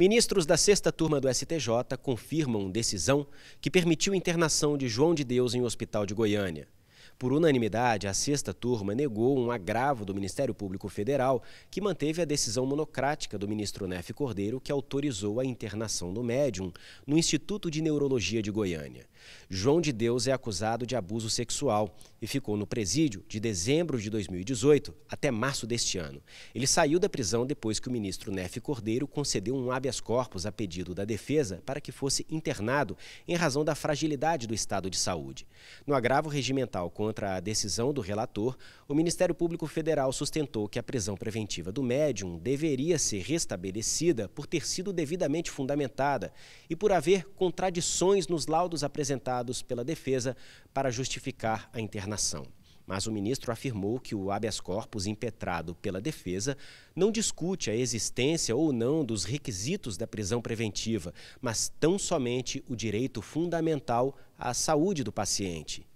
Ministros da sexta turma do STJ confirmam decisão que permitiu internação de João de Deus em um hospital de Goiânia. Por unanimidade, a sexta turma negou um agravo do Ministério Público Federal que manteve a decisão monocrática do ministro Nef Cordeiro que autorizou a internação do médium no Instituto de Neurologia de Goiânia. João de Deus é acusado de abuso sexual e ficou no presídio de dezembro de 2018 até março deste ano. Ele saiu da prisão depois que o ministro Nef Cordeiro concedeu um habeas corpus a pedido da defesa para que fosse internado em razão da fragilidade do estado de saúde. No agravo regimental contra a decisão do relator, o Ministério Público Federal sustentou que a prisão preventiva do médium deveria ser restabelecida por ter sido devidamente fundamentada e por haver contradições nos laudos apresentados apresentados pela defesa para justificar a internação. Mas o ministro afirmou que o habeas corpus impetrado pela defesa não discute a existência ou não dos requisitos da prisão preventiva, mas tão somente o direito fundamental à saúde do paciente.